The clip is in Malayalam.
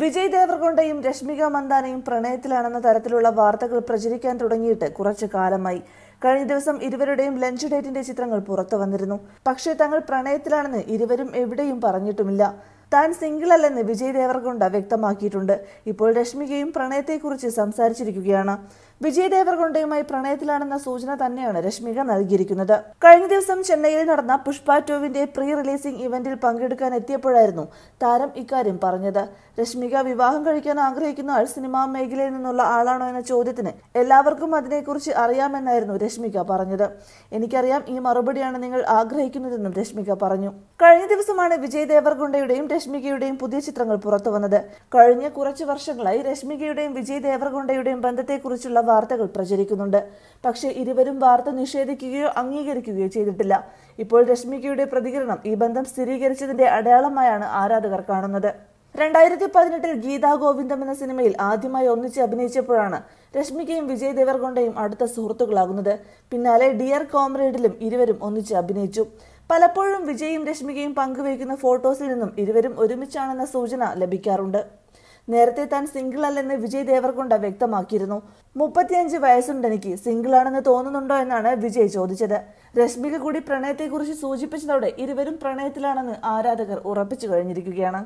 വിജയ് ദേവർകൊണ്ടയും രശ്മിക മന്ദാനയും പ്രണയത്തിലാണെന്ന തരത്തിലുള്ള വാർത്തകൾ പ്രചരിക്കാൻ തുടങ്ങിയിട്ട് കുറച്ചു കാലമായി കഴിഞ്ഞ ദിവസം ഇരുവരുടെയും ലഞ്ച് ഡേറ്റിന്റെ ചിത്രങ്ങൾ പുറത്തു വന്നിരുന്നു പക്ഷേ തങ്ങൾ പ്രണയത്തിലാണെന്ന് ഇരുവരും എവിടെയും പറഞ്ഞിട്ടുമില്ല താൻ അല്ലെന്ന് വിജയ് ദേവർകൊണ്ട വ്യക്തമാക്കിയിട്ടുണ്ട് ഇപ്പോൾ രശ്മികയും പ്രണയത്തെക്കുറിച്ച് സംസാരിച്ചിരിക്കുകയാണ് വിജയ് ദേവർകൊണ്ടയുമായി പ്രണയത്തിലാണെന്ന സൂചന തന്നെയാണ് രശ്മിക നൽകിയിരിക്കുന്നത് കഴിഞ്ഞ ദിവസം ചെന്നൈയിൽ നടന്ന പുഷ്പ ടോവിന്റെ പ്രീ റിലീസിംഗ് ഇവന്റിൽ പങ്കെടുക്കാൻ എത്തിയപ്പോഴായിരുന്നു താരം ഇക്കാര്യം പറഞ്ഞത് രശ്മിക വിവാഹം കഴിക്കാൻ ആഗ്രഹിക്കുന്ന ആൾ സിനിമാ മേഖലയിൽ നിന്നുള്ള ആളാണോ എന്ന ചോദ്യത്തിന് എല്ലാവർക്കും അതിനെക്കുറിച്ച് അറിയാമെന്നായിരുന്നു രശ്മിക പറഞ്ഞത് എനിക്കറിയാം ഈ മറുപടിയാണ് നിങ്ങൾ ആഗ്രഹിക്കുന്നതെന്നും രശ്മിക പറഞ്ഞു കഴിഞ്ഞ ദിവസമാണ് വിജയ് ദേവർകൊണ്ടയുടെയും രശ്മികയുടെയും പുതിയ ചിത്രങ്ങൾ പുറത്തുവന്നത് കഴിഞ്ഞ കുറച്ച് വർഷങ്ങളായി രശ്മികയുടെയും വിജയ് ദേവർകൊണ്ടയുടെയും ബന്ധത്തെക്കുറിച്ചുള്ള വാർത്തകൾ പ്രചരിക്കുന്നുണ്ട് പക്ഷേ ഇരുവരും വാർത്ത നിഷേധിക്കുകയോ അംഗീകരിക്കുകയോ ചെയ്തിട്ടില്ല ഇപ്പോൾ രശ്മികയുടെ പ്രതികരണം ഈ ബന്ധം സ്ഥിരീകരിച്ചതിന്റെ അടയാളമായാണ് ആരാധകർ കാണുന്നത് രണ്ടായിരത്തി പതിനെട്ടിൽ ഗീതാ ഗോവിന്ദം എന്ന സിനിമയിൽ ആദ്യമായി ഒന്നിച്ച് അഭിനയിച്ചപ്പോഴാണ് രശ്മികയും വിജയ് ദേവർകൊണ്ടയും അടുത്ത സുഹൃത്തുക്കളാകുന്നത് പിന്നാലെ ഡിയർ കോംറേഡിലും ഇരുവരും ഒന്നിച്ച് അഭിനയിച്ചു പലപ്പോഴും വിജയും രശ്മികയും പങ്കുവയ്ക്കുന്ന ഫോട്ടോസിൽ നിന്നും ഇരുവരും ഒരുമിച്ചാണെന്ന സൂചന ലഭിക്കാറുണ്ട് നേരത്തെ താൻ സിംഗിൾ അല്ലെന്ന് വിജയ് ദേവർകൊണ്ട വ്യക്തമാക്കിയിരുന്നു മുപ്പത്തിയഞ്ച് വയസ്സുണ്ട് എനിക്ക് സിംഗിൾ ആണെന്ന് തോന്നുന്നുണ്ടോ എന്നാണ് വിജയ് ചോദിച്ചത് രശ്മിക കൂടി പ്രണയത്തെക്കുറിച്ച് സൂചിപ്പിച്ചതോടെ ഇരുവരും പ്രണയത്തിലാണെന്ന് ആരാധകർ ഉറപ്പിച്ചു കഴിഞ്ഞിരിക്കുകയാണ്